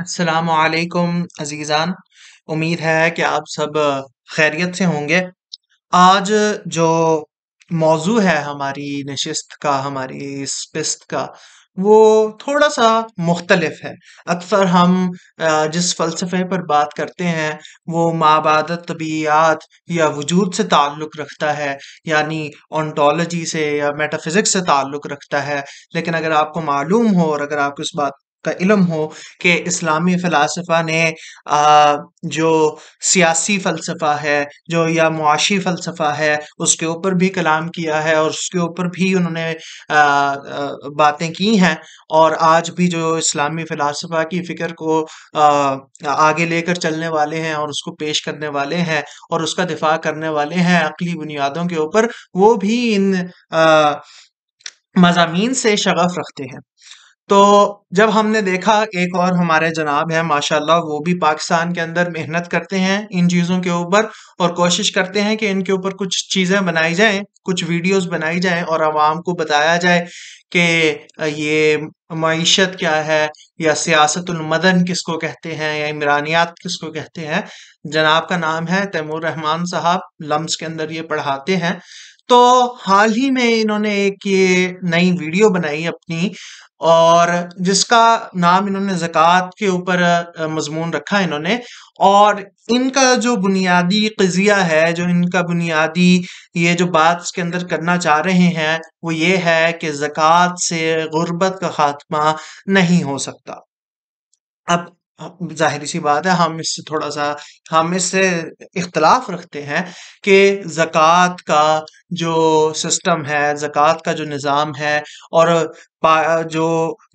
असलकम अजीज़ान उम्मीद है कि आप सब खैरियत से होंगे आज जो मौजू है हमारी नशस्त का हमारी पिस्त का वो थोड़ा सा मुख्तलफ है अक्सर हम जिस फ़लसफ़े पर बात करते हैं वो माबाद तबीयात या वजूद से ताल्लुक़ रखता है यानी ऑन्टोलॉजी से या मेटाफिज़िक्स से ताल्लुक़ रखता है लेकिन अगर आपको मालूम हो और अगर आपको इस बात का इलम हो कि इस्लामी फलासफा ने आ, जो सियासी फ़लसफ़ा है जो या मुआशी फ़लसफ़ा है उसके ऊपर भी कलाम किया है और उसके ऊपर भी उन्होंने बातें की हैं और आज भी जो इस्लामी फलासफा की फ़िक्र को आ, आगे लेकर चलने वाले हैं और उसको पेश करने वाले हैं और उसका दिफा करने वाले हैं अकली बुनियादों के ऊपर वो भी इन मज़ामी से शगफ़ रखते हैं तो जब हमने देखा एक और हमारे जनाब हैं माशाल्लाह वो भी पाकिस्तान के अंदर मेहनत करते हैं इन चीज़ों के ऊपर और कोशिश करते हैं कि इनके ऊपर कुछ चीज़ें बनाई जाएं कुछ वीडियोस बनाई जाएं और आवाम को बताया जाए कि ये मीशत क्या है या सियासतमदन किसको कहते हैं या इमरानियात किसको कहते हैं जनाब का नाम है तैमूर रहमान साहब लम्स के अंदर ये पढ़ाते हैं तो हाल ही में इन्होंने एक ये नई वीडियो बनाई अपनी और जिसका नाम इन्होंने ज़क़़त के ऊपर मजमून रखा इन्होंने और इनका जो बुनियादी कज़िया है जो इनका बुनियादी ये जो बात इसके अंदर करना चाह रहे हैं वो ये है कि ज़क़़त से गुर्बत का ख़ात्मा नहीं हो सकता अब हाँ, जाहिर सी बात है हम इससे थोड़ा सा हम इससे इख्तलाफ रखते हैं कि ज़कात का जो सिस्टम है ज़कात का जो निज़ाम है और जो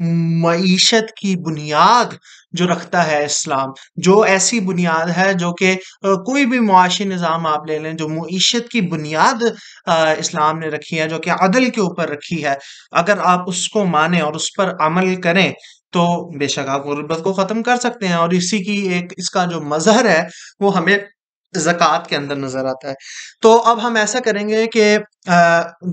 मीशत की बुनियाद जो रखता है इस्लाम जो ऐसी बुनियाद है जो कि कोई भी मुआशी निज़ाम आप ले लें जो मीशत की बुनियाद इस्लाम ने रखी है जो कि अदल के ऊपर रखी है अगर आप उसको माने और उस पर अमल करें तो बेशक आप गुर्बत को ख़त्म कर सकते हैं और इसी की एक इसका जो मज़हर है वो हमें ज़क़़त के अंदर नज़र आता है तो अब हम ऐसा करेंगे कि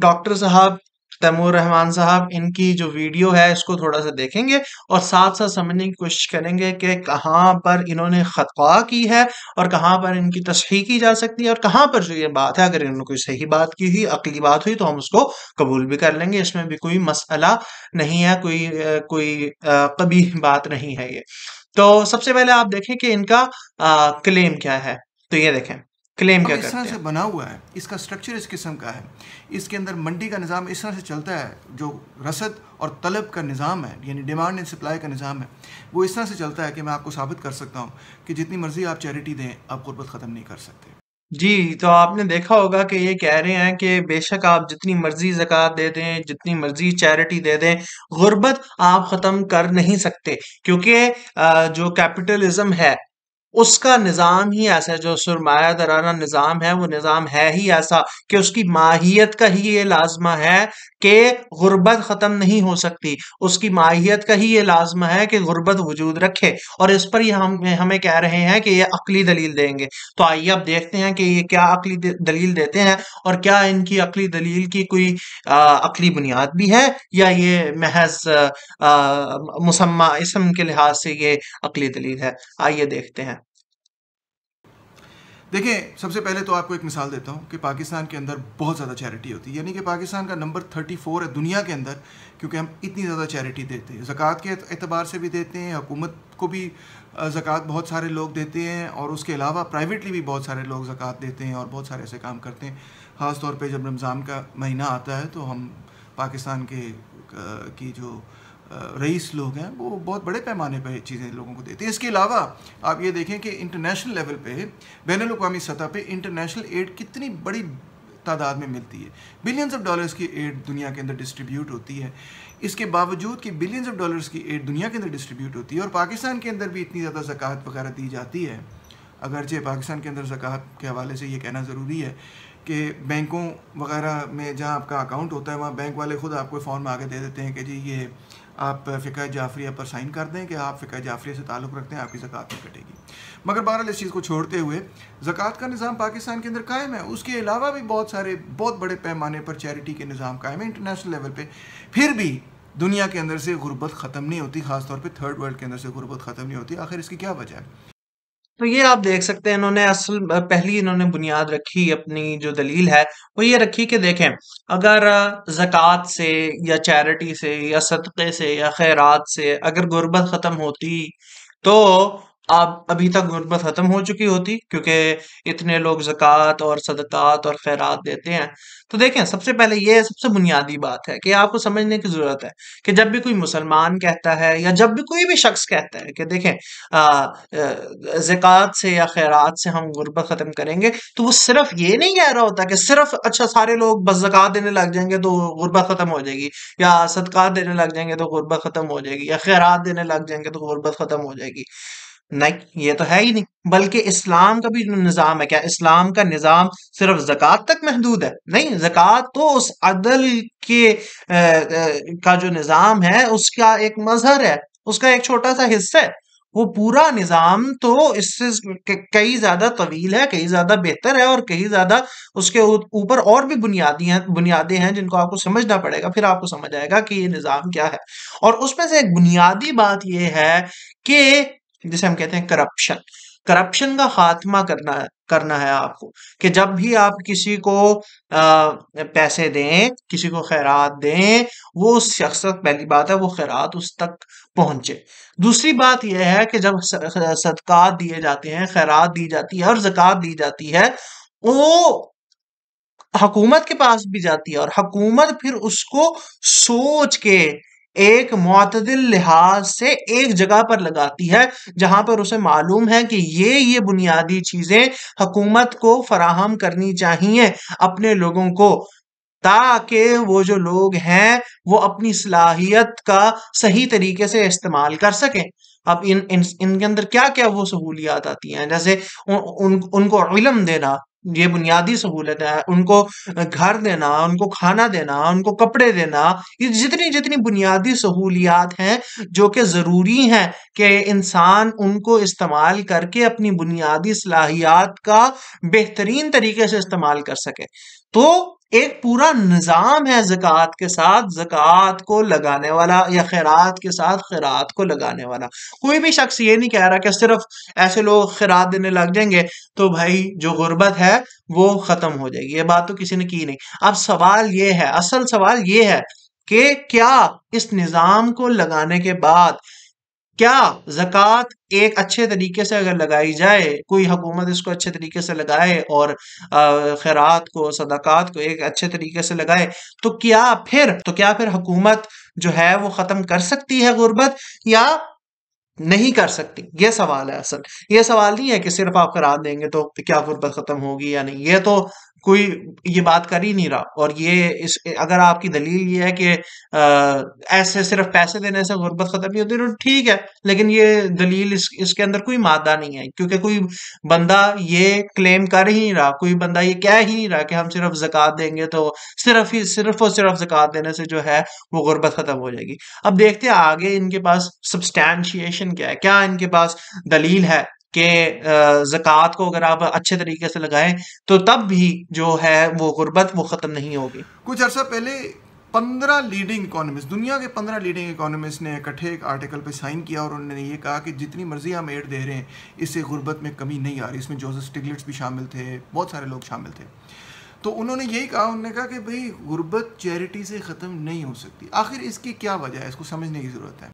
डॉक्टर साहब तैमूर रहमान साहब इनकी जो वीडियो है इसको थोड़ा सा देखेंगे और साथ साथ समझने की कोशिश करेंगे कि कहाँ पर इन्होंने खतवा की है और कहाँ पर इनकी तस्ही की जा सकती है और कहाँ पर जो ये बात है अगर इन्होंने कोई सही बात की हुई अकली बात हुई तो हम उसको कबूल भी कर लेंगे इसमें भी कोई मसला नहीं है कोई कोई कभी बात नहीं है ये तो सबसे पहले आप देखें कि इनका आ, क्लेम क्या है तो ये देखें क्लेम क्या इस तरह से बना हुआ है इसका स्ट्रक्चर इस किस्म का है इसके अंदर मंडी का निज़ाम इस तरह से चलता है जो रसद और तलब का निज़ाम है यानी डिमांड एंड सप्लाई का निज़ाम है वो इस तरह से चलता है कि मैं आपको साबित कर सकता हूँ कि जितनी मर्ज़ी आप चैरिटी दें आप गुर्बत ख़त्म नहीं कर सकते जी तो आपने देखा होगा कि ये कह रहे हैं कि बेशक आप जितनी मर्जी ज़कात दे दें जितनी मर्जी चैरिटी दे दें गुर्बत आप ख़त्म कर नहीं सकते क्योंकि जो कैपिटलिज्म है उसका निज़ाम ही ऐसा है जो सरमाया दराना निज़ाम है वो निज़ाम है ही ऐसा कि उसकी माहियत का ही ये लाजमा है कि गुर्बत ख़त्म नहीं हो सकती उसकी माहियत का ही ये लाजमा है कि गुर्बत वजूद रखे और इस पर ही हम हमें कह रहे हैं कि ये अकली दलील देंगे तो आइए अब देखते हैं कि ये क्या अकली दलील देते हैं और क्या इनकी अकली दलील की कोई अकली बुनियाद भी है या ये महज मुसम्मा इसम के लिहाज से ये अकली दलील है आइए देखते हैं देखें सबसे पहले तो आपको एक मिसाल देता हूँ कि पाकिस्तान के अंदर बहुत ज़्यादा चैरिटी होती है यानी कि पाकिस्तान का नंबर थर्टी फोर है दुनिया के अंदर क्योंकि हम इतनी ज़्यादा चैरिटी देते हैं ज़क़़त के अतबार से भी देते हैं हुकूमत को भी ज़क़़त बहुत सारे लोग देते हैं और उसके अलावा प्राइवेटली भी बहुत सारे लोग ज़क़़त देते हैं और बहुत सारे ऐसे काम करते हैं ख़ासतौर पर जब रमज़ान का महीना आता है तो हम पाकिस्तान के की जो रईस लोग हैं वो बहुत बड़े पैमाने पर चीज़ें लोगों को देते हैं इसके अलावा आप ये देखें कि इंटरनेशनल लेवल पे बैन अवी सतह पे इंटरनेशनल एड कितनी बड़ी तादाद में मिलती है बिलियंस ऑफ डॉलर्स की एड दुनिया के अंदर डिस्ट्रीब्यूट होती है इसके बावजूद कि बिलियंस ऑफ डॉलर्स की एड दुनिया के अंदर डिस्ट्रीब्यूट होती है और पाकिस्तान के अंदर भी इतनी ज़्यादा जक़ात वगैरह दी जाती है अगरचे पाकिस्तान के अंदर जक़ात के हवाले से ये कहना ज़रूरी है कि बैंकों वगैरह में जहाँ आपका अकाउंट होता है वहाँ बैंक वाले खुद आपको फॉर्म आगे दे देते हैं कि जी ये आप फ़िका जाफरिया पर साइन कर दें कि आप फ़िका जाफरिया से ताल्लुक़ रखते हैं आपकी ज़क़़त नहीं कटेगी मगर बहरहाल इस चीज़ को छोड़ते हुए ज़क़़त का निज़ाम पाकिस्तान के अंदर कायम है उसके अलावा भी बहुत सारे बहुत बड़े पैमाने पर चैरिटी के निज़ाम कायम है इंटरनेशनल लेवल पर फिर भी दुनिया के अंदर से गुरबत ख़त्म नहीं होती ख़ासतौर पर थर्ड वर्ल्ड के अंदर से गुरबत ख़त्म नहीं होती आखिर इसकी क्या वजह है तो ये आप देख सकते हैं इन्होंने असल पहली इन्होंने बुनियाद रखी अपनी जो दलील है वो ये रखी कि देखें अगर जक़ात से या चैरिटी से या सदक़े से या खैरात से अगर गुर्बत ख़त्म होती तो आप अभी तक गुरबत ख़त्म हो चुकी होती क्योंकि इतने लोग ज़कात और सदक़ात और खैरात देते हैं तो देखें सबसे पहले ये सबसे बुनियादी बात है कि आपको समझने की ज़रूरत है कि जब भी कोई मुसलमान कहता है या जब भी कोई भी शख्स कहता है कि देखें ज़क़ात से या खैरात से हम गुरबत ख़त्म करेंगे तो वो सिर्फ ये नहीं कह रहा होता कि सिर्फ अच्छा सारे लोग बस ज़क़ात देने लग जाएंगे तो गुरबा ख़त्म हो जाएगी या सदक़ात देने लग जाएंगे तो गुरबत ख़त्म हो जाएगी या खैरात देने लग जाएंगे तो गुर्बत ख़त्म हो जाएगी नहीं ये तो है ही नहीं बल्कि इस्लाम का भी निज़ाम है क्या इस्लाम का निज़ाम सिर्फ ज़क़़त तक महदूद है नहीं जक़ात तो उस अदल के आ, आ, का जो निज़ाम है उसका एक मजहर है उसका एक छोटा सा हिस्सा है वो पूरा निज़ाम तो इससे कई ज़्यादा तवील है कई ज़्यादा बेहतर है और कई ज़्यादा उसके ऊपर और भी बुनियादी हैं बुनियादें हैं जिनको आपको समझना पड़ेगा फिर आपको समझ आएगा कि ये निज़ाम क्या है और उसमें से एक बुनियादी बात यह है कि जिसे हम कहते हैं करप्शन करप्शन का खात्मा करना करना है आपको कि जब भी आप किसी को आ, पैसे दें किसी को खैरात दें वो उस शख्स तक पहली बात है वो खैरात उस तक पहुंचे दूसरी बात यह है कि जब सदकात दिए जाते हैं खैरात दी जाती है और जक़ात दी जाती है वो हकूमत के पास भी जाती है और हकूमत फिर उसको सोच के एक मतदिल लिहाज से एक जगह पर लगाती है जहां पर उसे मालूम है कि ये ये बुनियादी चीज़ें हकूमत को फराहम करनी चाहिए अपने लोगों को ताकि वो जो लोग हैं वो अपनी सलाहियत का सही तरीके से इस्तेमाल कर सकें अब इन इन इनके अंदर क्या क्या वो सहूलियात आती हैं जैसे उन, उन उनको इलम देना ये बुनियादी सहूलत है उनको घर देना उनको खाना देना उनको कपड़े देना ये जितनी जितनी बुनियादी सहूलियात हैं जो कि ज़रूरी हैं कि इंसान उनको इस्तेमाल करके अपनी बुनियादी सलाहियात का बेहतरीन तरीके से इस्तेमाल कर सके तो एक पूरा निज़ाम है ज़क़़त के साथ ज़क़़त को लगाने वाला या खैरात के साथ खैरात को लगाने वाला कोई भी शख्स ये नहीं कह रहा कि सिर्फ ऐसे लोग खैरात देने लग जाएंगे तो भाई जो गुर्बत है वो ख़त्म हो जाएगी ये बात तो किसी ने की नहीं अब सवाल ये है असल सवाल ये है कि क्या इस निज़ाम को लगाने के बाद क्या जक़ात एक अच्छे तरीके से अगर लगाई जाए कोई हुकूमत इसको अच्छे तरीके से लगाए और खैरात को सदाकत को एक अच्छे तरीके से लगाए तो क्या फिर तो क्या फिर हुकूमत जो है वो ख़त्म कर सकती है गुर्बत या नहीं कर सकती ये सवाल है असल ये सवाल नहीं है कि सिर्फ आप करार देंगे तो क्या गुर्बत ख़त्म होगी या नहीं ये तो कोई ये बात कर ही नहीं रहा और ये इस अगर आपकी दलील ये है कि आ, ऐसे सिर्फ पैसे देने से गुर्बत खत्म नहीं होती तो ठीक है लेकिन ये दलील इस इसके अंदर कोई मादा नहीं है क्योंकि कोई बंदा ये क्लेम कर ही नहीं रहा कोई बंदा ये कह ही नहीं रहा कि हम सिर्फ जक़ात देंगे तो सिर्फ ही सिर्फ और सिर्फ जक़ात देने से जो है वो गुर्बत खत्म हो जाएगी अब देखते हैं आगे इनके पास सब्सटैंशिएशन क्या है क्या इनके पास दलील है कि जक़ात को अगर आप अच्छे तरीके से लगाएं तो तब भी जो है वो गुर्बत वो ख़त्म नहीं होगी कुछ अर्सा पहले पंद्रह लीडिंग इकोनॉमिस्ट दुनिया के पंद्रह लीडिंग इकोनॉमिस्ट ने इकट्ठे एक आर्टिकल पे साइन किया और उन्होंने ये कहा कि जितनी मर्जी हम एड दे रहे हैं इससे गुर्बत में कमी नहीं आ रही इसमें जोसेफ स्टिगलेट्स भी शामिल थे बहुत सारे लोग शामिल थे तो उन्होंने यही कहा उन्होंने कहा कि भाई गुर्बत चैरिटी से ख़त्म नहीं हो सकती आखिर इसकी क्या वजह है इसको समझने की ज़रूरत है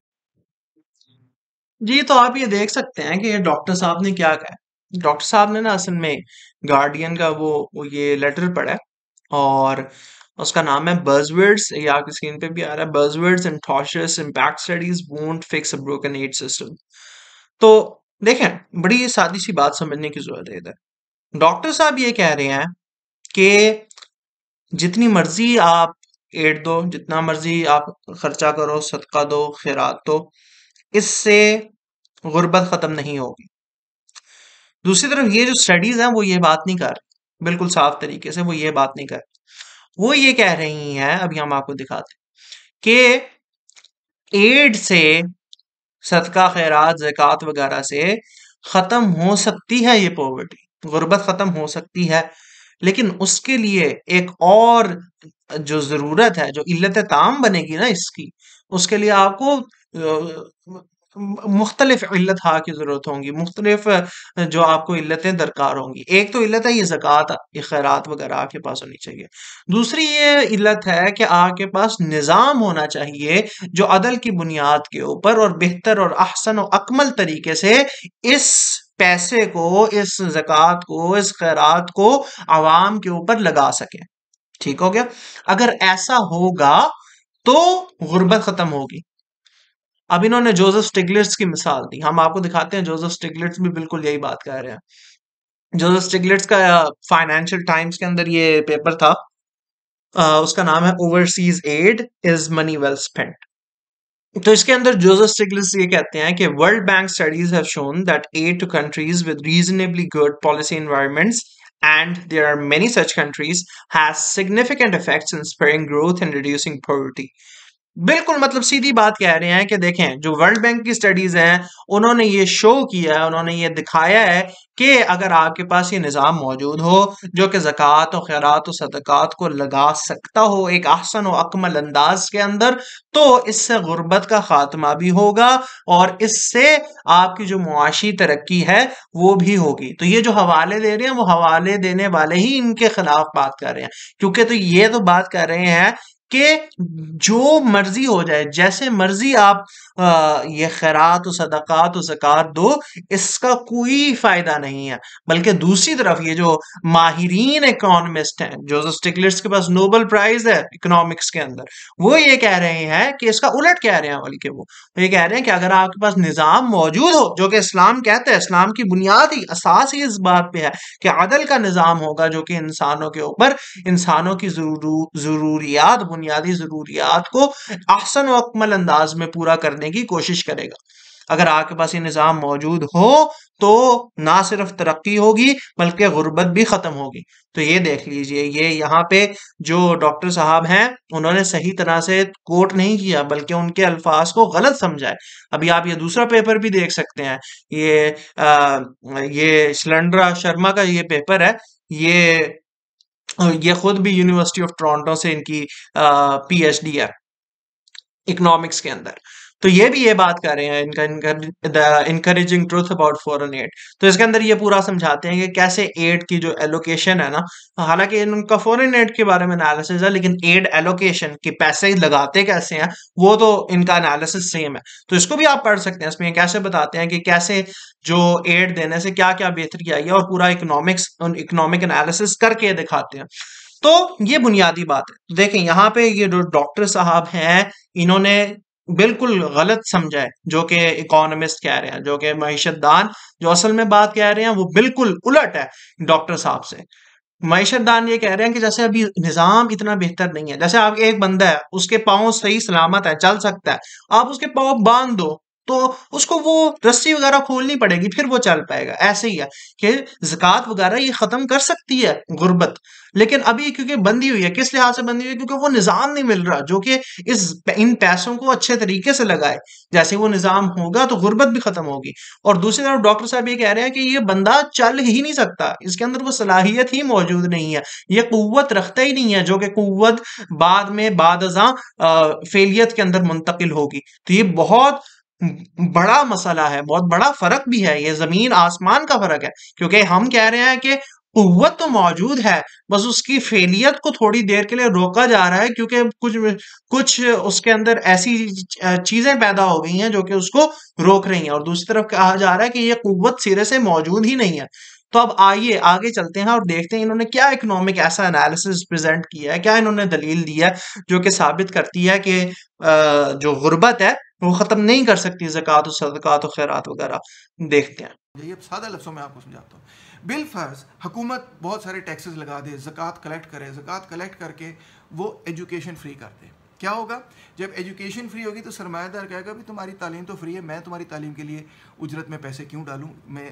जी तो आप ये देख सकते हैं कि डॉक्टर साहब ने क्या कहा डॉक्टर साहब ने ना असल में गार्डियन का वो वो ये लेटर पढ़ा और उसका नाम है बर्जवर्ड्स ये आपकी स्क्रीन पे भी आ रहा है buzzwords and tortuous impact studies won't fix a broken aid system तो देखें बड़ी सादी सी बात समझने की जरूरत है इधर डॉक्टर साहब ये कह रहे हैं कि जितनी मर्जी आप एड दो जितना मर्जी आप खर्चा करो सदका दो खैरात दो इससे गुर्बत ख़त्म नहीं होगी दूसरी तरफ ये जो स्टडीज़ हैं वो ये बात नहीं कर रही बिल्कुल साफ तरीके से वो ये बात नहीं कर वो ये कह रही हैं अभी हम आपको दिखाते कि एड से सदका खैरात ज़क़़त वगैरह से ख़त्म हो सकती है ये पॉवर्टी गुर्बत ख़त्म हो सकती है लेकिन उसके लिए एक और जो ज़रूरत है जो इल्लत ताम बनेगी ना इसकी उसके लिए आपको मुख्तलिफ इल्लत हा की ज़रूरत होंगी मुख्तलिफ जो आपको इल्लतें दरकार होंगी एक तो इल्लत है ये जक़ात ये खैरात वगैरह आपके पास होनी चाहिए दूसरी ये इल्लत है कि आपके पास निज़ाम होना चाहिए जो अदल की बुनियाद के ऊपर और बेहतर और अहसन और अकमल तरीके से इस पैसे को इस जक़ात को इस खैरात को आवाम के ऊपर लगा सके ठीक हो गया अगर ऐसा होगा तो गुर्बत ख़त्म होगी अब इन्होंने जोसेफ स्टिगलेट्स की मिसाल दी हम आपको दिखाते हैं जोसेफ स्टिगलेट्स भी बिल्कुल यही बात कह रहे हैं जोसेफ स्टिगलेट्स का फाइनेंशियल टाइम्स के अंदर ये पेपर था आ, उसका नाम है overseas aid is money well spent तो इसके अंदर जोसेफ स्टिगलिस ये कहते हैं कि world bank studies have shown that aid to countries with reasonably good policy environments and there are many such countries has significant effects in spurring growth and reducing poverty बिल्कुल मतलब सीधी बात कह रहे हैं कि देखें जो वर्ल्ड बैंक की स्टडीज हैं उन्होंने ये शो किया है उन्होंने ये दिखाया है कि अगर आपके पास ये निज़ाम मौजूद हो जो कि ज़क़़त और खैरात और सदक़ात को लगा सकता हो एक आसन और अकमल अंदाज के अंदर तो इससे गुर्बत का ख़ात्मा भी होगा और इससे आपकी जो मुआशी तरक्की है वो भी होगी तो ये जो हवाले दे रहे हैं वो हवाले देने वाले ही इनके खिलाफ बात कर रहे हैं क्योंकि तो ये तो बात कर रहे हैं कि हम्म। जो मर्जी हो जाए जैसे मर्जी आप ये खैरात सदक़ात जक़ात दो इसका कोई फ़ायदा नहीं है बल्कि दूसरी तरफ ये जो माहरीन इकोनमिस्ट हैं जोसेफ स्टिगलिट्स के पास नोबल प्राइज़ है इकोनॉमिक्स के अंदर वो ये कह रहे हैं कि इसका उलट कह रहे हैं बल्कि वो तो ये कह रहे हैं कि अगर आपके पास निज़ाम मौजूद हो जो कि इस्लाम कहते हैं इस्लाम की बुनियाद ही असास ही इस बात पर है कि अदल का निज़ाम होगा जो कि इंसानों के ऊपर इंसानों की ज़रूरियात बुनियादी ज़रूरियात को आसन वक्मल अंदाज में पूरा करने करने की कोशिश करेगा अगर आपके पास ये निज़ाम मौजूद हो तो ना सिर्फ तरक्की होगी बल्कि गुर्बत भी ख़त्म होगी तो ये देख लीजिए ये यहाँ पे जो डॉक्टर साहब हैं उन्होंने सही तरह से कोट नहीं किया बल्कि उनके अल्फाज को गलत समझा है अभी आप ये दूसरा पेपर भी देख सकते हैं ये आ, ये शलंड्रा शर्मा का ये पेपर है ये ये खुद भी यूनिवर्सिटी ऑफ टोरंटो से इनकी पीएचडी है इकोनॉमिक्स के अंदर तो ये भी ये बात कर रहे हैं encouraging truth about foreign aid तो इसके अंदर ये पूरा समझाते हैं कि कैसे एड की जो एलोकेशन है ना हालांकि इनका फॉरन एड के बारे में एनालिसिस है लेकिन एड एलोकेशन के पैसे लगाते कैसे हैं वो तो इनका एनालिसिस सेम है तो इसको भी आप पढ़ सकते हैं इसमें कैसे बताते हैं कि कैसे जो एड देने से क्या क्या बेहतरी आई है और पूरा इकोनॉमिक्स इकोनॉमिक एनालिसिस करके दिखाते हैं तो ये बुनियादी बात है तो देखें यहाँ पे ये जो डॉक्टर साहब हैं इन्होंने बिल्कुल गलत समझा है जो कि इकोनॉमिस्ट कह रहे हैं जो कि मीशत दान जो असल में बात कह रहे हैं वो बिल्कुल उलट है डॉक्टर साहब से मीशत दान ये कह रहे हैं कि जैसे अभी निज़ाम इतना बेहतर नहीं है जैसे आप एक बंदा है उसके पाँव सही सलामत है चल सकता है आप उसके पाँव बांध दो तो उसको वो रस्सी वगैरह खोलनी पड़ेगी फिर वो चल पाएगा ऐसे ही है कि जक़ात वगैरह ये ख़त्म कर सकती है गुर्बत लेकिन अभी क्योंकि बंदी हुई है किस लिहाज से बंदी हुई है क्योंकि वो निज़ाम नहीं मिल रहा जो कि इस इन पैसों को अच्छे तरीके से लगाए जैसे वो निज़ाम होगा तो गुर्बत भी ख़त्म होगी और दूसरी तरफ डॉक्टर साहब ये कह रहे हैं कि ये बंदा चल ही नहीं सकता इसके अंदर वो सलाहियत ही मौजूद नहीं है ये कुत रखता ही नहीं है जो कि कुत बाद में बाद फेलियत के अंदर मुंतकिल होगी तो ये बहुत बड़ा मसला है बहुत बड़ा फर्क भी है ये जमीन आसमान का फर्क है क्योंकि हम कह रहे हैं कि कुत तो मौजूद है बस उसकी फेलियत को थोड़ी देर के लिए रोका जा रहा है क्योंकि कुछ कुछ उसके अंदर ऐसी चीजें पैदा हो गई हैं जो कि उसको रोक रही हैं और दूसरी तरफ कहा जा रहा है कि ये कुत सिरे से मौजूद ही नहीं है तो अब आइए आगे चलते हैं और देखते हैं इन्होंने क्या इकोनॉमिक ऐसा एनालिसिस प्रेजेंट किया है क्या इन्होंने दलील दी है जो कि साबित करती है कि जो गुर्बत है वो ख़त्म नहीं कर सकती जक़ात सदक़ात और खैरात वगैरह देखते हैं सादा लफ्सों में आपको समझाता हूँ बिलफर्ज हुकूमत बहुत सारे टैक्सेस लगा दे जक़ात कलेक्ट करे ज़क़़त कलेक्ट करके वो एजुकेशन फ्री कर दे क्या होगा जब एजुकेशन फ्री होगी तो सरमायादार कहेगा भी तुम्हारी तालीम तो फ्री है मैं तुम्हारी तालीम के लिए उजरत में पैसे क्यों डालूँ मैं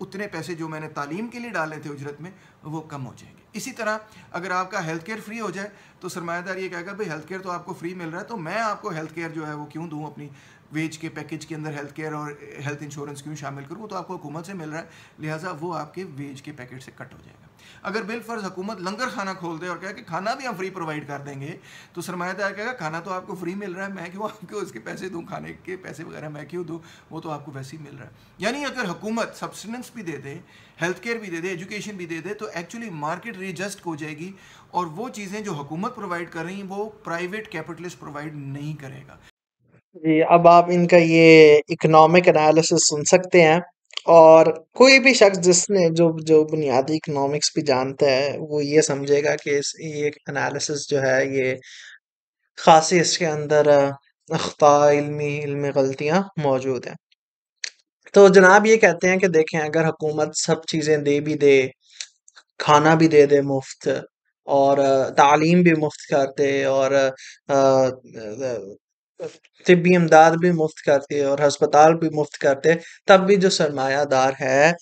उतने पैसे जो मैंने तालीम के लिए डाले थे उजरत में वो कम हो जाएंगे इसी तरह अगर आपका हेल्थ केयर फ्री हो जाए तो सरमायादार ये कहेगा भाई हेल्थ केयर तो आपको फ्री मिल रहा है तो मैं आपको हेल्थ केयर जो है वो क्यों दूँ अपनी वेज के पैकेज के अंदर हेल्थ केयर और हेल्थ eh, इंश्योरेंस क्यों शामिल करूँ वो तो आपको हुकूमत से मिल रहा है लिहाजा वो आपके वेज के पैकेट से कट हो जाएगा अगर बिल फर्ज हुकूमत लंगर खाना खोल दे और कहे कि खाना भी हम फ्री प्रोवाइड कर देंगे तो सरमायादार कहेगा खाना तो आपको फ्री मिल रहा है मैं क्यों आपको उसके पैसे दूँ खाने के पैसे वगैरह मैं क्यों दूँ वो तो आपको वैसे ही मिल रहा है यानी अगर हुकूमत सब्सिडेंस भी दे दे हेल्थ केयर भी दे दे एजुकेशन भी दे दे तो एक्चुअली मार्केट रिजस्ट हो जाएगी और वो चीज़ें जो हुकूमत प्रोवाइड कर रही हैं वो प्राइवेट कैपिटलिस्ट प्रोवाइड नहीं करेगा जी, अब आप इनका ये इकोनॉमिक एनालिसिस सुन सकते हैं और कोई भी शख्स जिसने जो जो बुनियादी इकोनॉमिक्स भी जानता है वो ये समझेगा कि इस ये एनालिसिस जो है ये खासी इसके अंदर अख्ता इल्मी इल्मी गलतियाँ मौजूद हैं तो जनाब ये कहते हैं कि देखें अगर हुकूमत सब चीज़ें दे भी दे खाना भी दे दे मुफ्त और तालीम भी मुफ्त कर दे और तबी इमदाद भी मुफ्त करती है और हस्पताल भी मुफ्त करते हैं तब भी जो सरमायादार है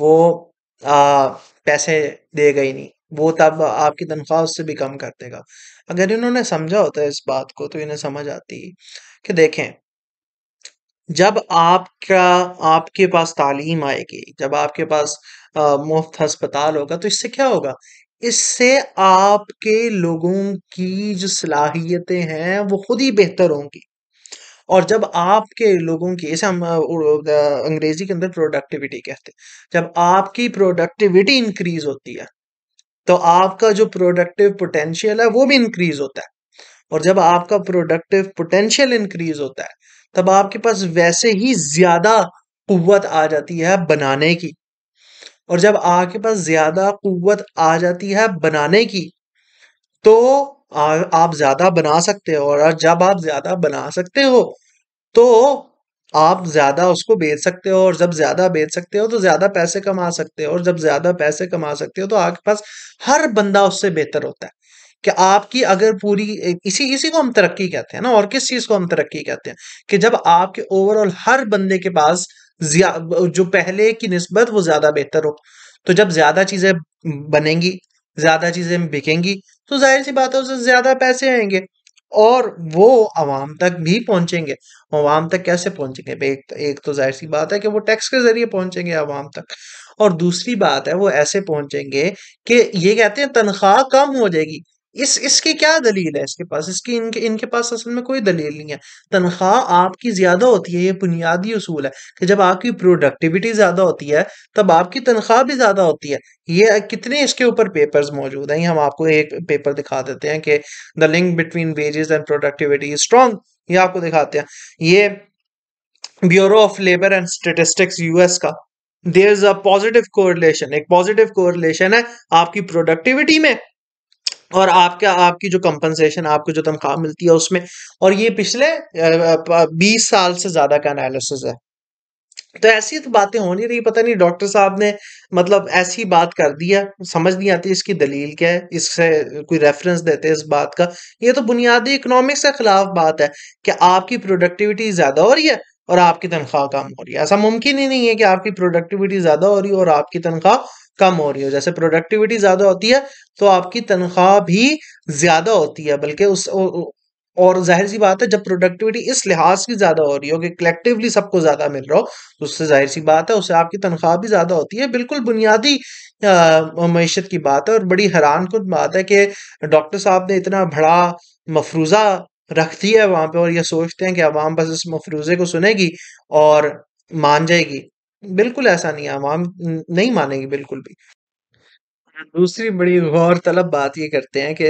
वो आ, पैसे देगा ही नहीं वो तब आपकी तनख्वाह उससे भी कम कर देगा अगर इन्होंने समझा होता है इस बात को तो इन्हें समझ आती कि देखें जब आपका आपके पास तालीम आएगी जब आपके पास मुफ्त अस्पताल होगा तो इससे क्या होगा इससे आपके लोगों की जो सलाहियतें हैं वो खुद ही बेहतर होंगी और जब आपके लोगों की इसे हम अंग्रेजी के अंदर प्रोडक्टिविटी कहते हैं जब आपकी प्रोडक्टिविटी इंक्रीज होती है तो आपका जो प्रोडक्टिव पोटेंशियल है वो भी इंक्रीज होता है और जब आपका प्रोडक्टिव पोटेंशियल इंक्रीज होता है तब आपके पास वैसे ही ज्यादा कुत आ जाती है बनाने की और जब आपके पास ज़्यादा कुत आ जाती है बनाने की तो आ, आप ज़्यादा बना सकते हो और जब आप ज़्यादा बना सकते हो तो आप ज़्यादा उसको बेच सकते हो और जब ज़्यादा बेच सकते हो तो ज़्यादा पैसे कमा सकते हो और जब ज़्यादा पैसे कमा सकते हो तो आपके पास हर बंदा उससे बेहतर होता है कि आपकी अगर पूरी इसी इसी को हम तरक्की कहते हैं ना और किस चीज़ को हम तरक्की कहते हैं कि जब आपके ओवरऑल हर बंदे के पास जो पहले की नस्बत वो ज्यादा बेहतर हो तो जब ज्यादा चीजें बनेंगी ज्यादा चीजें बिकेंगी तो जाहिर सी बात है उससे ज्यादा पैसे आएंगे और वो आवाम तक भी पहुंचेंगे आवाम तक कैसे पहुंचेंगे एक, एक तो जाहिर सी बात है कि वो टैक्स के जरिए पहुंचेंगे आवाम तक और दूसरी बात है वो ऐसे पहुंचेंगे कि ये कहते हैं तनख्वाह कम हो जाएगी इस इसकी क्या दलील है इसके पास इसकी इनके इनके पास असल में कोई दलील नहीं है तनख्वाह आपकी ज़्यादा होती है ये बुनियादी असूल है कि जब आपकी प्रोडक्टिविटी ज़्यादा होती है तब आपकी तनख्वाह भी ज़्यादा होती है ये कितने इसके ऊपर पेपर्स मौजूद हैं हम आपको एक पेपर दिखा देते हैं कि the link between wages and productivity is strong ये आपको दिखाते हैं ये bureau of labor and statistics US का there is a positive correlation एक पॉजिटिव कोरिलेशन है आपकी प्रोडक्टिविटी में और आपका आपकी जो कंपनसेशन आपको जो तनख्वाह मिलती है उसमें और ये पिछले बीस साल से ज्यादा का एनालिसिस है तो ऐसी तो बातें हो नहीं रही पता नहीं डॉक्टर साहब ने मतलब ऐसी बात कर दिया समझ नहीं आती इसकी दलील क्या है इससे कोई रेफरेंस देते इस बात का ये तो बुनियादी इकोनॉमिक्स के खिलाफ बात है कि आपकी प्रोडक्टिविटी ज्यादा हो रही है और आपकी तनख्वाह कम हो रही है ऐसा मुमकिन ही नहीं है कि आपकी प्रोडक्टिविटी ज्यादा हो रही है और आपकी तनख्वाह कम हो रही हो जैसे प्रोडक्टिविटी ज्यादा होती है तो आपकी तनख्वाह भी ज्यादा होती है बल्कि उस और जाहिर सी बात है जब प्रोडक्टिविटी इस लिहाज की ज्यादा हो रही हो कि कलेक्टिवली सबको ज्यादा मिल रहा हो तो उससे जाहिर सी बात है उससे आपकी तनख्वाह भी ज्यादा होती है बिल्कुल बुनियादी मीशत की बात है और बड़ी हैरान कुछ बात है कि डॉक्टर साहब ने इतना बड़ा मफरूजा रख दिया है वहां पर और ये सोचते हैं कि आवाम बस इस मफरूजे को सुनेगी और मान जाएगी बिल्कुल ऐसा नहीं है आवाम नहीं मानेगी बिल्कुल भी दूसरी बड़ी गौर तलब बात ये करते हैं कि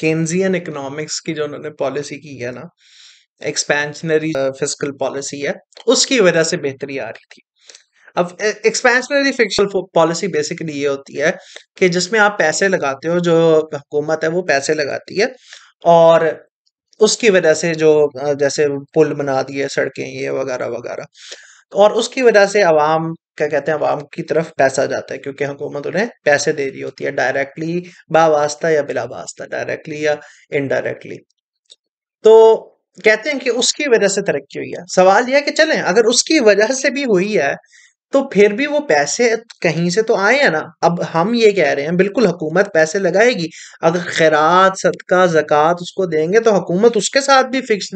केन्जियन इकोनॉमिक्स की जो उन्होंने पॉलिसी की है ना एक्सपेंशनरी फिजिकल पॉलिसी है उसकी वजह से बेहतरी आ रही थी अब एक्सपेंशनरी फिक्शनल पॉलिसी बेसिकली ये होती है कि जिसमें आप पैसे लगाते हो जो हुकूमत है वो पैसे लगाती है और उसकी वजह से जो जैसे पुल बना दिए सड़कें ये वगैरह वगैरह और उसकी वजह से आवाम क्या कहते हैं आवाम की तरफ पैसा जाता है क्योंकि हुकूमत उन्हें पैसे दे रही होती है डायरेक्टली बावास्ता या बिला वास्ता डायरेक्टली या इनडायरेक्टली तो कहते हैं कि उसकी वजह से तरक्की हुई है सवाल यह कि चलें अगर उसकी वजह से भी हुई है तो फिर भी वो पैसे कहीं से तो आए हैं ना अब हम ये कह रहे हैं बिल्कुल हुकूमत पैसे लगाएगी अगर खैरात सदका जक़ात उसको देंगे तो हुकूमत उसके साथ भी फिक्स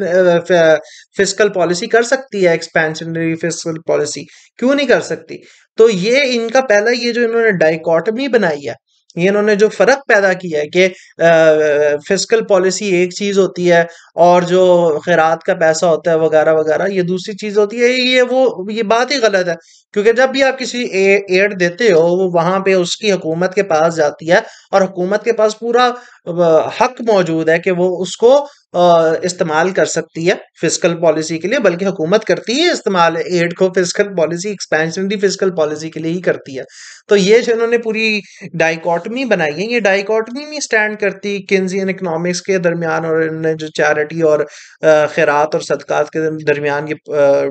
फिजिकल पॉलिसी कर सकती है एक्सपेंशनरी फिजिकल पॉलिसी क्यों नहीं कर सकती तो ये इनका पहला ये जो इन्होंने डाइकॉटमी बनाई है ये इन्होंने जो फर्क पैदा किया है कि फिजिकल पॉलिसी एक चीज होती है और जो खैरात का पैसा होता है वगैरह वगैरह ये दूसरी चीज होती है ये वो ये बात ही गलत है क्योंकि जब भी आप किसी एड देते हो वो वहां पे उसकी हुकूमत के पास जाती है और हुकूमत के पास पूरा हक मौजूद है कि वो उसको इस्तेमाल कर सकती है फिजिकल पॉलिसी के लिए बल्कि हुकूमत करती है इस्तेमाल एड को फिजिकल पॉलिसी एक्सपेंशन भी फिजिकल पॉलिसी के लिए ही करती है तो ये जो इन्होंने पूरी डाइकॉटमी बनाई है ये डाइकॉटमी नहीं स्टैंड करती किन्जियन इकनॉमिक्स के दरमियान और इन्होंने जो चैरिटी और खैरात और सदकात के दरमियान ये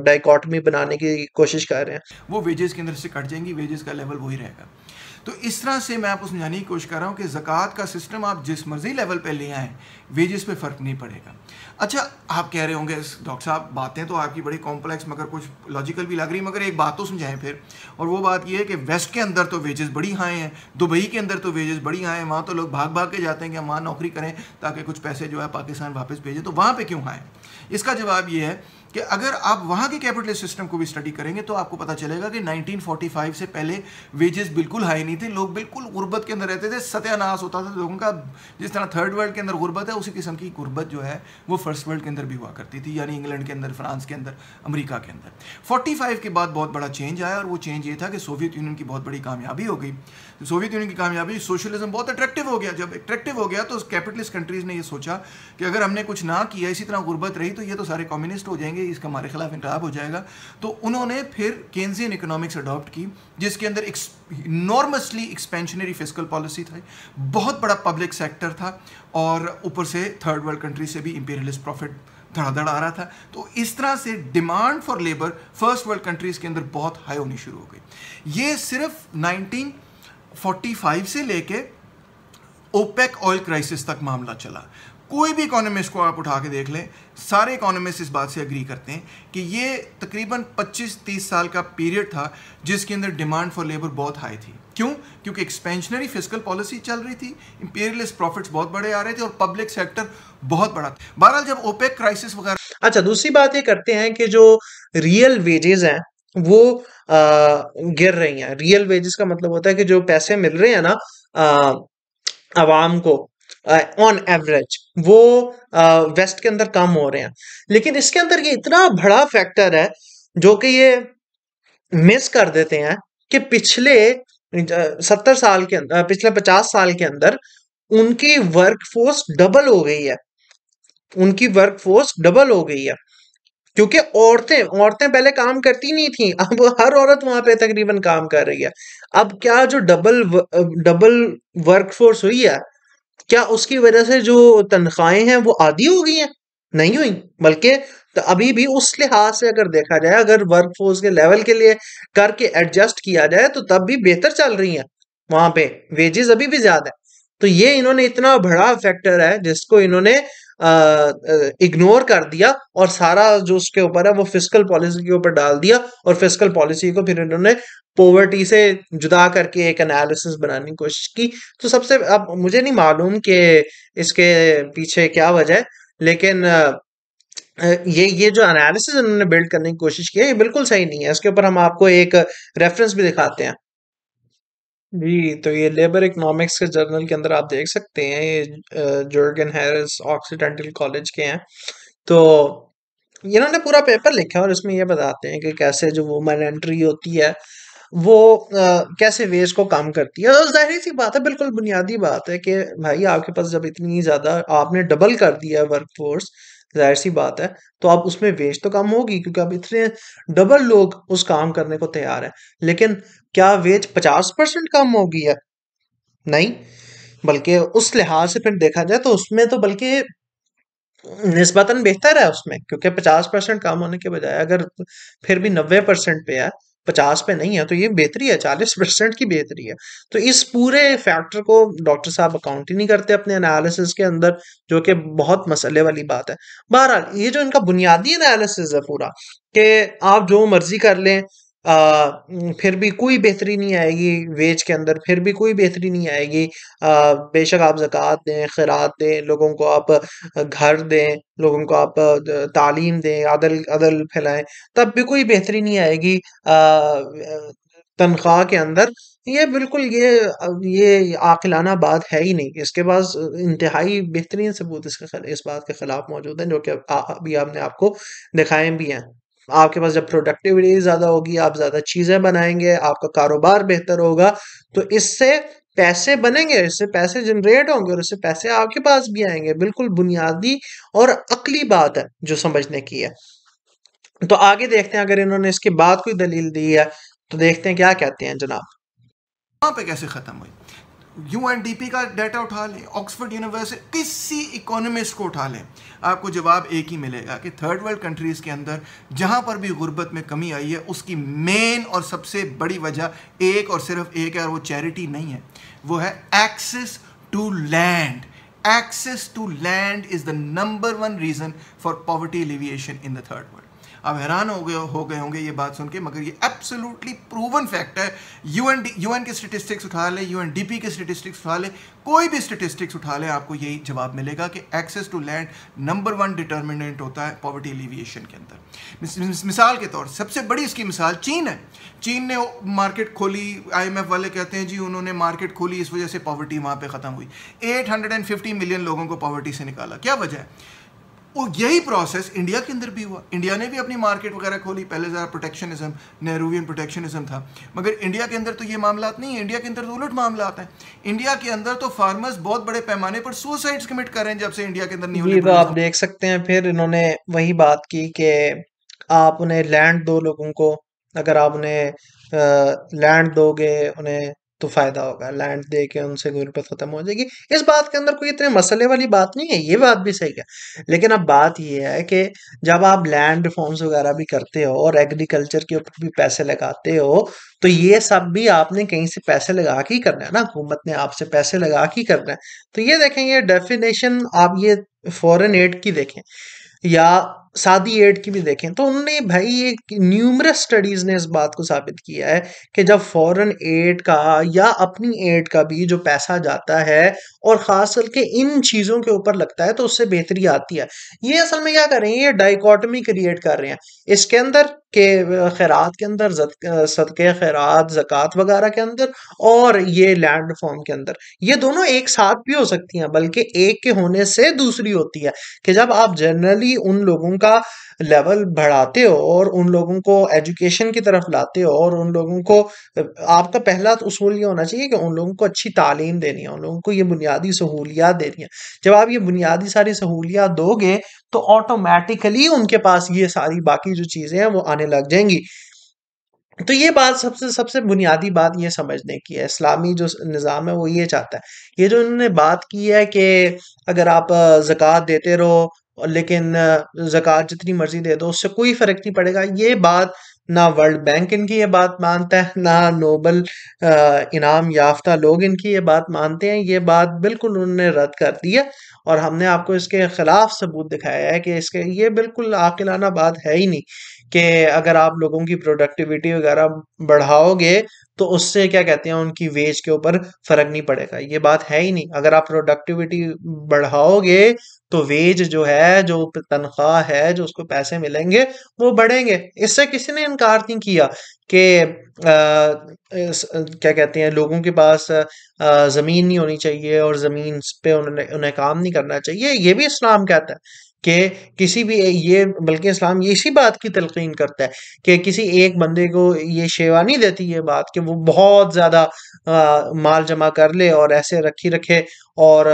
डाइकॉटमी बनाने की कोशिश कर रहे हैं वो वेजेस के अंदर से कट जाएंगी वेजेस का लेवल वही रहेगा तो इस तरह से मैं आपको समझाने की कोशिश कर रहा हूँ कि जक़ात का सिस्टम आप जिस मर्ज़ी लेवल पर ले आएँ वेजेस पर फ़र्क नहीं पड़ेगा अच्छा आप कह रहे होंगे डॉक्टर साहब बातें तो आपकी बड़ी कॉम्प्लेक्स मगर कुछ लॉजिकल भी लग रही मगर एक बात तो समझाएं फिर और वो बात यह है कि वेस्ट के अंदर तो वेजेस बड़ी हाई हैं दुबई के अंदर तो वेजेस बड़ी हाई हैं वहाँ तो लोग भाग भाग के जाते हैं कि हम वहाँ नौकरी करें ताकि कुछ पैसे जो है पाकिस्तान वापस भेजें तो वहाँ पर क्यों आएँ इसका जवाब ये है कि अगर आप वहाँ के कैपिटलिस्ट सिस्टम को भी स्टडी करेंगे तो आपको पता चलेगा कि 1945 से पहले वेजेस बिल्कुल हाई नहीं थे लोग बिल्कुल गुर्बत के अंदर रहते थे सत्यानाश होता था लोगों का जिस तरह थर्ड वर्ल्ड के अंदर गुर्बत है उसी किस्म की गुर्बत जो है वो फर्स्ट वर्ल्ड के अंदर भी हुआ करती थी यानी इंग्लैंड के अंदर फ्रांस के अंदर अमरीका के अंदर फोर्टी के बाद बहुत बड़ा चेंज आया और वो चेंज ये था कि सोवियत यूनियन की बहुत बड़ी कामयाबी हो गई सोवियत तो यूनियन की कामयाबी सोशलिज्म बहुत अट्रैक्टिव हो गया जब अट्रैक्टिव हो गया तो कैपिटलिस्ट कंट्रीज ने यह सोचा कि अगर हमने कुछ ना किया इसी तरह गुर्बत रही तो ये तो सारे कम्युनिस्ट हो जाएंगे ये इसका हमारे खिलाफ इंकलाब हो जाएगा तो उन्होंने फिर केन्जियन इकोनॉमिक्स अडॉप्ट की जिसके अंदर नॉर्मसली एक्सपेंशनरी फिजिकल पॉलिसी था बहुत बड़ा पब्लिक सेक्टर था और ऊपर से थर्ड वर्ल्ड कंट्री से भी इंपेरियलिस्ट प्रॉफिट धड़ाधड़ आ रहा था तो इस तरह से demand for labour first world countries के अंदर बहुत हाई होनी शुरू हो गई ये सिर्फ 1945 से लेके ओपेक ऑयल क्राइसिस तक मामला चला कोई भी इकोनॉमिस्ट को आप उठा के देख लें सारे इकोनॉमिस्ट इस बात से अग्री करते हैं कि ये तकरीबन 25-30 साल का पीरियड था जिसके अंदर डिमांड फॉर लेबर बहुत हाई थी क्यों क्योंकि एक्सपेंशनरी फिजिकल पॉलिसी चल रही थी इंपेरियलिस्ट प्रॉफिट्स बहुत बड़े आ रहे थे और पब्लिक सेक्टर बहुत बड़ा था बहरहाल जब ओपेक क्राइसिस वगैरह अच्छा दूसरी बात ये करते हैं कि जो रियल वेजेस हैं वो आ, गिर रही हैं रियल वेजेस का मतलब होता है कि जो पैसे मिल रहे हैं ना आवाम को ऑन uh, एवरेज वो वेस्ट uh, के अंदर कम हो रहे हैं लेकिन इसके अंदर ये इतना बड़ा फैक्टर है जो कि ये मिस कर देते हैं कि पिछले सत्तर साल के अंदर पिछले पचास साल के अंदर उनकी वर्कफोर्स डबल हो गई है उनकी वर्कफोर्स डबल हो गई है क्योंकि औरतें औरतें पहले काम करती नहीं थी अब हर औरत वहां पे तकरीबन काम कर रही है अब क्या जो डबल डबल वर्कफोर्स हुई है क्या उसकी वजह से जो तनख्वाहें हैं वो आधी हो गई हैं नहीं हुई बल्कि तो अभी भी उस लिहाज से अगर देखा जाए अगर वर्क फोर्स के लेवल के लिए करके एडजस्ट किया जाए तो तब भी बेहतर चल रही है वहां पे वेजेस अभी भी ज्यादा है तो ये इन्होंने इतना बड़ा फैक्टर है जिसको इन्होंने इग्नोर कर दिया और सारा जो उसके ऊपर है वो फिजिकल पॉलिसी के ऊपर डाल दिया और फिजिकल पॉलिसी को फिर इन्होंने पोवर्टी से जुदा करके एक एनालिसिस बनाने की कोशिश की तो सबसे अब मुझे नहीं मालूम कि इसके पीछे क्या वजह है लेकिन ये ये जो एनालिसिस इन्होंने बिल्ड करने की कोशिश की है ये बिल्कुल सही नहीं है इसके ऊपर हम आपको एक रेफरेंस भी दिखाते हैं जी, तो ये लेबर इकोनॉमिक्स के जर्नल के अंदर आप देख सकते हैं ये जोर्गन हैरिस ऑक्सीडेंटल कॉलेज के हैं। तो इन्होंने पूरा पेपर लिखा है और इसमें ये बताते हैं कि कैसे जो वुमन एंट्री होती है वो आ, कैसे वेज को कम करती है और ज़ाहिर-सी बात है बिल्कुल बुनियादी बात है कि भाई आपके पास जब इतनी ज़्यादा आपने डबल कर दिया है वर्क फोर्स जाहिर ज़ाहिर-सी बात है, तो आप उसमें वेज तो कम होगी क्योंकि अब इतने डबल लोग उस काम करने को तैयार हैं। लेकिन क्या वेज पचास परसेंट कम हो गई है नहीं बल्कि उस लिहाज से फिर देखा जाए तो उसमें तो बल्कि नस्बता बेहतर है उसमें क्योंकि पचास परसेंट कम होने के बजाय अगर फिर भी नब्बे परसेंट पे है पचास पे नहीं है तो ये बेहतरी है चालीस परसेंट की बेहतरी है तो इस पूरे फैक्टर को डॉक्टर साहब अकाउंट ही नहीं करते अपने एनालिसिस के अंदर जो कि बहुत मसले वाली बात है बहरहाल ये जो इनका बुनियादी एनालिसिस है पूरा कि आप जो मर्जी कर लें आ, फिर भी कोई बेहतरी नहीं आएगी वेज के अंदर फिर भी कोई बेहतरी नहीं आएगी बेशक आप जक़ात दें खैरात दें लोगों को आप घर दें लोगों को आप तालीम दें अदल अदल फैलाएं तब भी कोई बेहतरी नहीं आएगी तनख्वाह के अंदर ये बिल्कुल ये ये आकलाना बात है ही नहीं इसके पास इंतहाई बेहतरीन सबूत इसके इस बात के ख़िलाफ़ मौजूद हैं जो कि अभी आपने आपको दिखाए भी हैं आपके पास जब प्रोडक्टिविटी ज़्यादा होगी आप ज़्यादा चीज़ें बनाएंगे आपका कारोबार बेहतर होगा तो इससे पैसे बनेंगे इससे पैसे जनरेट होंगे और इससे पैसे आपके पास भी आएंगे बिल्कुल बुनियादी और अकली बात है जो समझने की है तो आगे देखते हैं अगर इन्होंने इसके बाद कोई दलील दी है तो देखते हैं क्या कहते हैं जनाब वहां पे कैसे खत्म हुई यूएनडीपी का डाटा उठा लें ऑक्सफोर्ड यूनिवर्सिटी किसी इकोनॉमिस्ट को उठा लें आपको जवाब एक ही मिलेगा कि थर्ड वर्ल्ड कंट्रीज़ के अंदर जहां पर भी गुर्बत में कमी आई है उसकी मेन और सबसे बड़ी वजह एक और सिर्फ एक है और वो चैरिटी नहीं है वो है access to land access to land is the number one reason for poverty alleviation in the third world आप हैरान हो गए हो गए होंगे ये बात सुन के मगर ये एब्सोल्युटली प्रूवन फैक्ट है यू एन यू एन के स्टेटिस्टिक्स उठा ले यू एन डी पी के स्टेटिस्टिक्स उठा ले कोई भी स्टेटिस्टिक्स उठा ले आपको यही जवाब मिलेगा कि access to land number one determinant होता है पॉवर्टी एलिविएशन के अंदर मिसाल के तौर सबसे बड़ी इसकी मिसाल चीन है चीन ने मार्केट खोली आईएमएफ वाले कहते हैं जी उन्होंने मार्केट खोली इस वजह से पॉवर्टी वहाँ पर ख़त्म हुई 850 मिलियन लोगों को पॉवर्टी से निकाला क्या वजह है और यही प्रोसेस इंडिया के अंदर भी हुआ इंडिया ने भी अपनी मार्केट वगैरह खोली पहले ज़रा प्रोटेक्शनिज्म नेहरूवियन प्रोटेक्शनिज्म था मगर इंडिया के अंदर तो ये मामला नहीं है इंडिया के अंदर तो उलट मामला हैं इंडिया के अंदर तो फार्मर्स बहुत बड़े पैमाने पर सुसाइड्स कमिट कर रहे हैं जब से इंडिया के अंदर नहीं तो आप देख सकते हैं फिर इन्होंने वही बात की कि आप उन्हें लैंड दो लोगों को अगर आप उन्हें लैंड दोगे उन्हें तो फायदा होगा लैंड दे के उनसे गुर्बत खत्म हो जाएगी इस बात के अंदर कोई इतने मसले वाली बात नहीं है ये बात भी सही है लेकिन अब बात यह है कि जब आप लैंड रिफॉर्म्स वगैरह भी करते हो और एग्रीकल्चर के ऊपर भी पैसे लगाते हो तो ये सब भी आपने कहीं से पैसे लगा के ही करना है ना हुकूमत ने आपसे पैसे लगा के ही करना है तो ये देखें ये डेफिनेशन आप ये फॉरेन एड की देखें या सादी एड की भी देखें तो उनने भाई एक न्यूमरस स्टडीज ने इस बात को साबित किया है कि जब फॉरेन एड का या अपनी एड का भी जो पैसा जाता है और ख़ास करके इन चीज़ों के ऊपर लगता है तो उससे बेहतरी आती है ये असल में क्या कर रहे हैं ये डाइकॉटमी क्रिएट कर रहे हैं इसके अंदर के खैरात के अंदर सदक़े खैरात ज़क़़त वगैरह के अंदर और ये लैंड फॉर्म के अंदर ये दोनों एक साथ भी हो सकती हैं बल्कि एक के होने से दूसरी होती है कि जब आप जनरली उन लोगों उनका लेवल बढ़ाते हो और उन लोगों को एजुकेशन की तरफ लाते हो और उन लोगों को आपका पहला तो उसूल ये होना चाहिए कि उन लोगों को अच्छी तालीम देनी है उन लोगों को ये बुनियादी सहूलियात देनी है जब आप ये बुनियादी सारी सहूलियात दोगे तो ऑटोमेटिकली उनके पास ये सारी बाकी जो चीज़ें हैं वो आने लग जाएंगी तो ये बात सबसे सबसे बुनियादी बात ये समझने की है इस्लामी जो निज़ाम है वो ये चाहता है ये जो इन्होंने बात की है कि अगर आप ज़क़़त देते रहो और लेकिन ज़क़़त जितनी मर्ज़ी दे दो उससे कोई फ़र्क नहीं पड़ेगा ये बात ना वर्ल्ड बैंक इनकी ये बात मानता है ना नोबल इनाम याफ्ता लोग इनकी ये बात मानते हैं ये बात बिल्कुल उन्होंने रद्द कर दी है और हमने आपको इसके ख़िलाफ़ सबूत दिखाया है कि इसके ये बिल्कुल आकिलाना बात है ही नहीं कि अगर आप लोगों की प्रोडक्टिविटी वगैरह बढ़ाओगे तो उससे क्या कहते हैं उनकी वेज के ऊपर फर्क नहीं पड़ेगा ये बात है ही नहीं अगर आप प्रोडक्टिविटी बढ़ाओगे तो वेज जो है जो तनख्वाह है जो उसको पैसे मिलेंगे वो बढ़ेंगे इससे किसी ने इनकार नहीं किया कि क्या कहते हैं लोगों के पास ज़मीन नहीं होनी चाहिए और ज़मीन पे उन्होंने उन्हें काम नहीं करना चाहिए ये भी इस्लाम कहता है कि किसी भी ये बल्कि इस्लाम ये इसी बात की तलकिन करता है कि किसी एक बंदे को ये शेवा नहीं देती ये बात कि वो बहुत ज़्यादा माल जमा कर ले और ऐसे रखी रखे और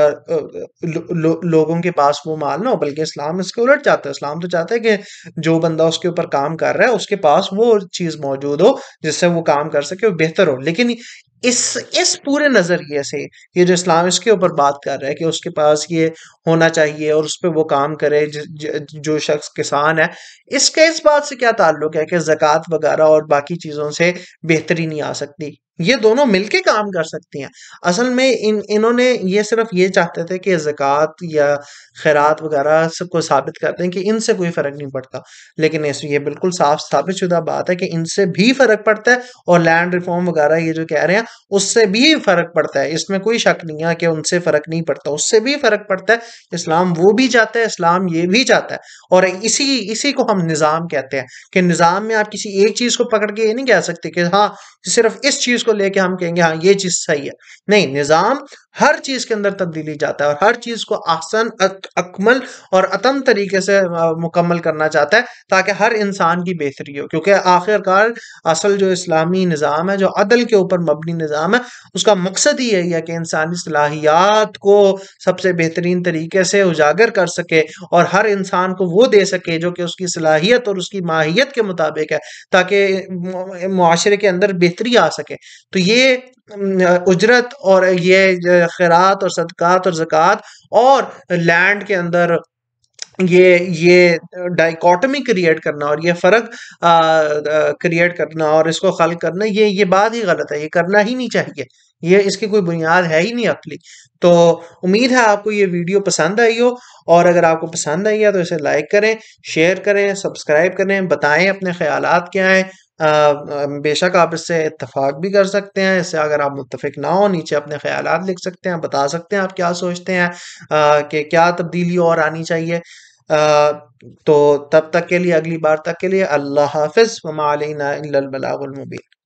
लो, लो, लोगों के पास वो माल ना हो बल्कि इस्लाम इसके उलट चाहता है इस्लाम तो चाहता है कि जो बंदा उसके ऊपर काम कर रहा है उसके पास वो चीज़ मौजूद हो जिससे वो काम कर सके वो बेहतर हो लेकिन इस इस पूरे नज़रिए से ये जो इस्लाम इसके ऊपर बात कर रहा है कि उसके पास ये होना चाहिए और उस पर वो काम करे ज, ज, जो शख्स किसान है इसके इस बात से क्या ताल्लुक है कि जक़ात वगैरह और बाकी चीज़ों से बेहतरी नहीं आ सकती ये दोनों मिलके काम कर सकती हैं असल में इन इन्होंने ये सिर्फ ये चाहते थे कि जक़ात या खैरात वगैरह सबको साबित कर दें कि इनसे कोई फ़र्क नहीं पड़ता लेकिन इस ये बिल्कुल साफ साबित शुदा बात है कि इनसे भी फ़र्क पड़ता है और लैंड रिफॉर्म वगैरह ये जो कह रहे हैं उससे भी फ़र्क पड़ता है इसमें कोई शक नहीं है कि उनसे फ़र्क नहीं पड़ता उससे भी फ़र्क पड़ता है इस्लाम वो भी चाहता है इस्लाम ये भी चाहता है और इसी इसी को हम निज़ाम कहते हैं कि निज़ाम में आप किसी एक चीज़ को पकड़ के ये नहीं कह सकते कि हाँ सिर्फ इस चीज़ को लेके हम कहेंगे हाँ ये चीज सही है नहीं निज़ाम हर चीज के अंदर तब्दीली जाता है और हर चीज को आसान अकमल और अतम तरीके से मुकम्मल करना चाहता है ताकि हर इंसान की बेहतरी हो क्योंकि आखिरकार असल जो इस्लामी निज़ाम है जो अदल के ऊपर मबनी निज़ाम है उसका मकसद ही यही है कि इंसानी सलाहियात को सबसे बेहतरीन तरीके से उजागर कर सके और हर इंसान को वो दे सके जो कि उसकी सलाहियत और उसकी माहियत के मुताबिक है ताकि माशरे के अंदर बेहतरी आ सके तो ये उजरत और ये खैरात और सदक़ात और जक़ात और लैंड के अंदर ये ये डाइकॉटमी क्रिएट करना और ये फ़र्क क्रिएट करना और इसको खल करना ये ये बात ही गलत है ये करना ही नहीं चाहिए ये इसकी कोई बुनियाद है ही नहीं अकली तो उम्मीद है आपको ये वीडियो पसंद आई हो और अगर आपको पसंद आई है तो इसे लाइक करें शेयर करें सब्सक्राइब करें बताएं अपने ख्याल क्या हैं बेशक आप इससे इतफाक भी कर सकते हैं इससे अगर आप मुतफिक ना हो नीचे अपने ख्याल लिख सकते हैं बता सकते हैं आप क्या सोचते हैं कि क्या तब्दीली और आनी चाहिए आ, तो तब तक के लिए अगली बार तक के लिए अल्लाह हाफिज़ ममालना बलागुलमबीन